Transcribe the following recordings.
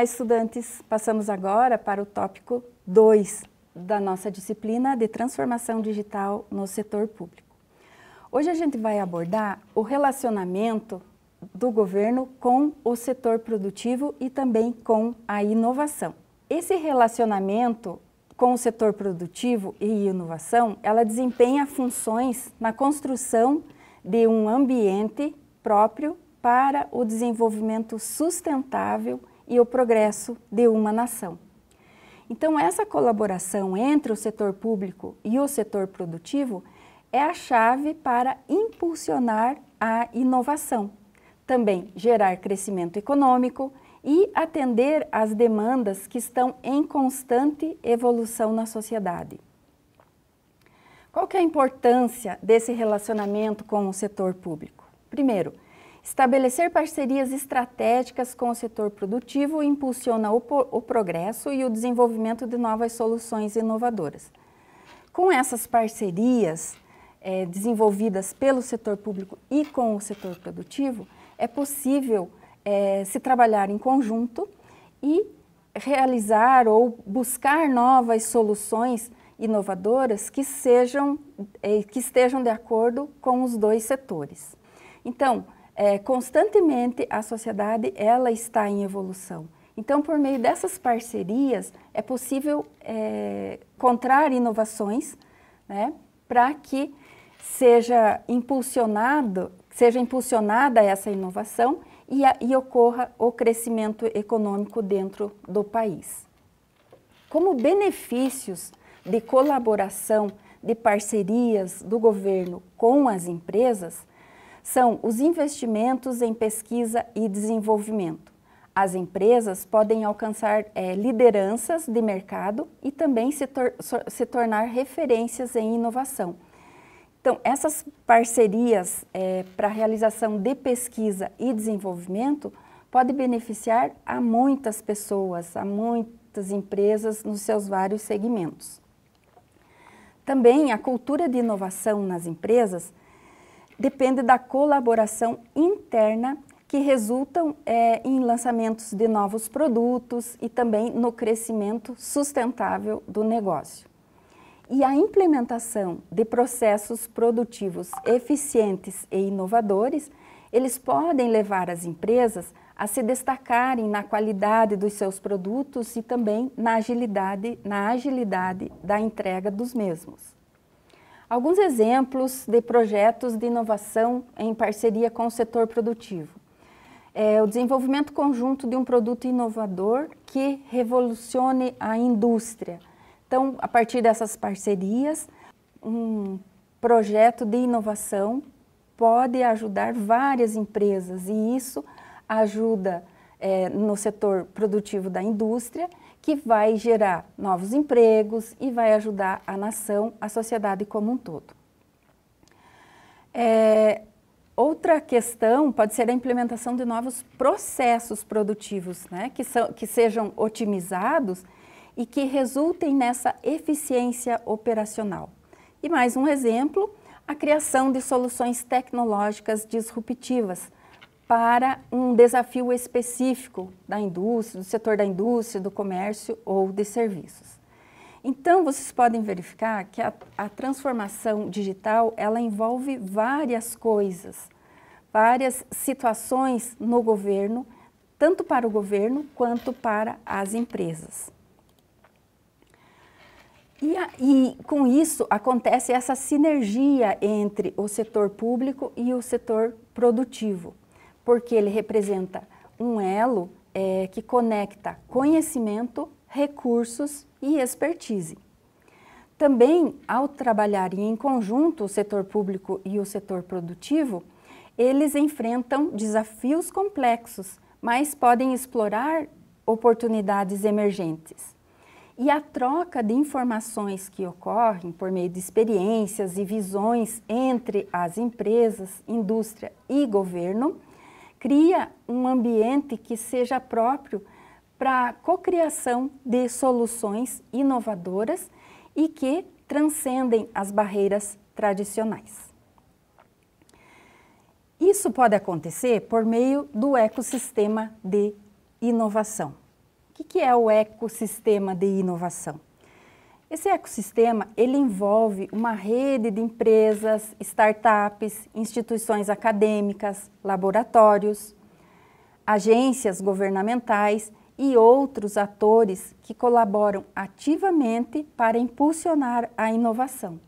Olá, estudantes! Passamos agora para o tópico 2 da nossa disciplina de transformação digital no setor público. Hoje a gente vai abordar o relacionamento do governo com o setor produtivo e também com a inovação. Esse relacionamento com o setor produtivo e inovação, ela desempenha funções na construção de um ambiente próprio para o desenvolvimento sustentável e o progresso de uma nação. Então, essa colaboração entre o setor público e o setor produtivo é a chave para impulsionar a inovação, também gerar crescimento econômico e atender às demandas que estão em constante evolução na sociedade. Qual que é a importância desse relacionamento com o setor público? Primeiro, Estabelecer parcerias estratégicas com o setor produtivo impulsiona o, o progresso e o desenvolvimento de novas soluções inovadoras. Com essas parcerias é, desenvolvidas pelo setor público e com o setor produtivo, é possível é, se trabalhar em conjunto e realizar ou buscar novas soluções inovadoras que sejam é, que estejam de acordo com os dois setores. Então, é, constantemente a sociedade ela está em evolução. Então, por meio dessas parcerias, é possível é, encontrar inovações né, para que seja impulsionado, seja impulsionada essa inovação e, a, e ocorra o crescimento econômico dentro do país. Como benefícios de colaboração, de parcerias do governo com as empresas, são os investimentos em pesquisa e desenvolvimento. As empresas podem alcançar é, lideranças de mercado e também se, tor se, tornar referências em inovação. Então, essas parcerias é, para realização de pesquisa e desenvolvimento pode beneficiar a muitas pessoas, a muitas empresas nos seus vários segmentos. Também a cultura de inovação nas empresas depende da colaboração interna que resultam é, em lançamentos de novos produtos e também no crescimento sustentável do negócio. E a implementação de processos produtivos eficientes e inovadores, eles podem levar as empresas a se destacarem na qualidade dos seus produtos e também na agilidade, na agilidade da entrega dos mesmos. Alguns exemplos de projetos de inovação em parceria com o setor produtivo. É o desenvolvimento conjunto de um produto inovador que revolucione a indústria. Então, a partir dessas parcerias, um projeto de inovação pode ajudar várias empresas e isso ajuda é, no setor produtivo da indústria que vai gerar novos empregos e vai ajudar a nação, a sociedade como um todo. É, outra questão pode ser a implementação de novos processos produtivos, né, que, são, que sejam otimizados e que resultem nessa eficiência operacional. E mais um exemplo, a criação de soluções tecnológicas disruptivas, para um desafio específico da indústria, do setor da indústria, do comércio ou de serviços. Então, vocês podem verificar que a, a transformação digital, ela envolve várias coisas, várias situações no governo, tanto para o governo quanto para as empresas. E, a, e, com isso acontece essa sinergia entre o setor público e o setor produtivo porque ele representa um elo é, que conecta conhecimento, recursos e expertise. Também, ao trabalharem em conjunto o setor público e o setor produtivo, eles enfrentam desafios complexos, mas podem explorar oportunidades emergentes. E a troca de informações que ocorrem por meio de experiências e visões entre as empresas, indústria e governo cria um ambiente que seja próprio para a cocriação de soluções inovadoras e que transcendem as barreiras tradicionais. Isso pode acontecer por meio do ecossistema de inovação. O que é o ecossistema de inovação? Esse ecossistema, ele envolve uma rede de empresas, startups, instituições acadêmicas, laboratórios, agências governamentais e outros atores que colaboram ativamente para impulsionar a inovação.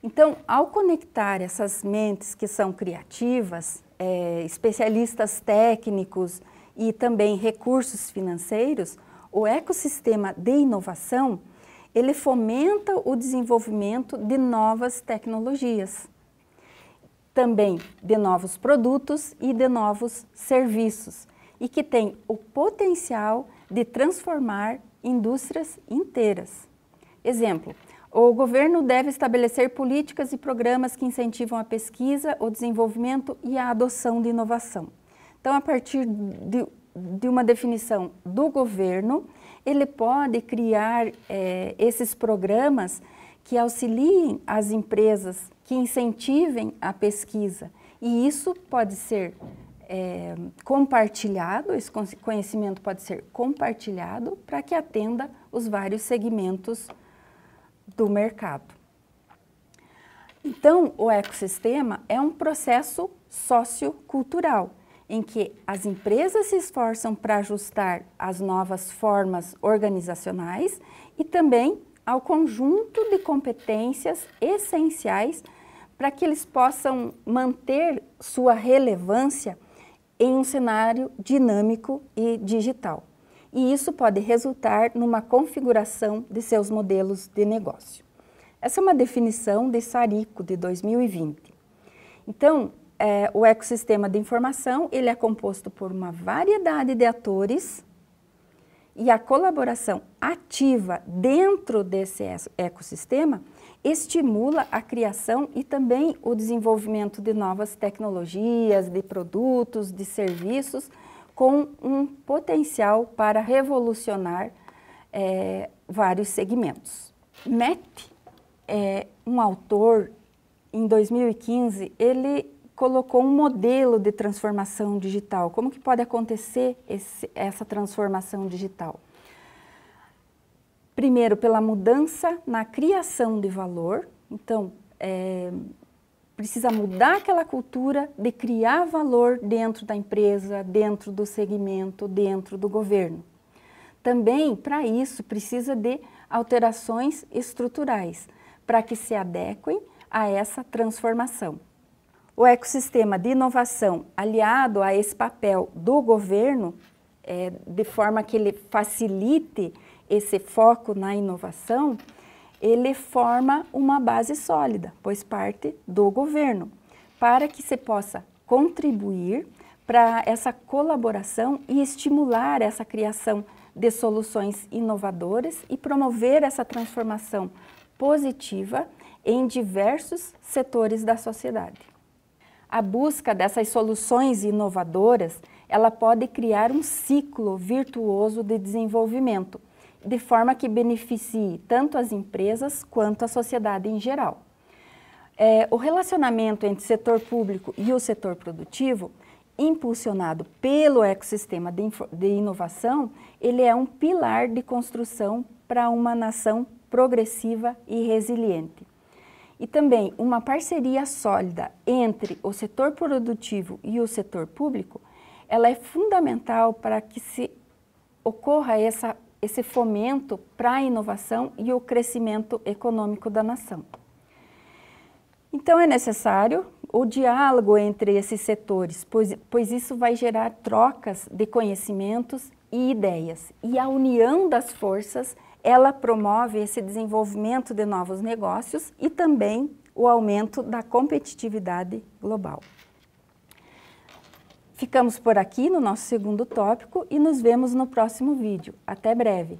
Então, ao conectar essas mentes que são criativas, é, especialistas técnicos e também recursos financeiros, o ecossistema de inovação ele fomenta o desenvolvimento de novas tecnologias, também de novos produtos e de novos serviços, e que tem o potencial de transformar indústrias inteiras. Exemplo, o governo deve estabelecer políticas e programas que incentivam a pesquisa, o desenvolvimento e a adoção de inovação. Então, a partir de, de uma definição do governo, ele pode criar é, esses programas que auxiliem as empresas, que incentivem a pesquisa. E isso pode ser é, compartilhado, esse conhecimento pode ser compartilhado para que atenda os vários segmentos do mercado. Então, o ecossistema é um processo sociocultural em que as empresas se esforçam para ajustar as novas formas organizacionais e também ao conjunto de competências essenciais para que eles possam manter sua relevância em um cenário dinâmico e digital. E isso pode resultar numa configuração de seus modelos de negócio. Essa é uma definição de Sarico de 2020. Então, é, o ecossistema de informação ele é composto por uma variedade de atores e a colaboração ativa dentro desse ecossistema estimula a criação e também o desenvolvimento de novas tecnologias, de produtos, de serviços com um potencial para revolucionar é, vários segmentos. Matt, é, um autor, em 2015, ele colocou um modelo de transformação digital. Como que pode acontecer esse, essa transformação digital? Primeiro, pela mudança na criação de valor. Então, é, precisa mudar aquela cultura de criar valor dentro da empresa, dentro do segmento, dentro do governo. Também, para isso, precisa de alterações estruturais para que se adequem a essa transformação. O ecossistema de inovação, aliado a esse papel do governo, é, de forma que ele facilite esse foco na inovação, ele forma uma base sólida, pois parte do governo, para que se possa contribuir para essa colaboração e estimular essa criação de soluções inovadoras e promover essa transformação positiva em diversos setores da sociedade. A busca dessas soluções inovadoras, ela pode criar um ciclo virtuoso de desenvolvimento, de forma que beneficie tanto as empresas quanto a sociedade em geral. É, o relacionamento entre setor público e o setor produtivo, impulsionado pelo ecossistema de, de inovação, ele é um pilar de construção para uma nação progressiva e resiliente e também uma parceria sólida entre o setor produtivo e o setor público, ela é fundamental para que se ocorra essa, esse fomento para a inovação e o crescimento econômico da nação. Então é necessário o diálogo entre esses setores, pois, pois isso vai gerar trocas de conhecimentos e ideias. E a união das forças, ela promove esse desenvolvimento de novos negócios e também o aumento da competitividade global. Ficamos por aqui no nosso segundo tópico e nos vemos no próximo vídeo. Até breve!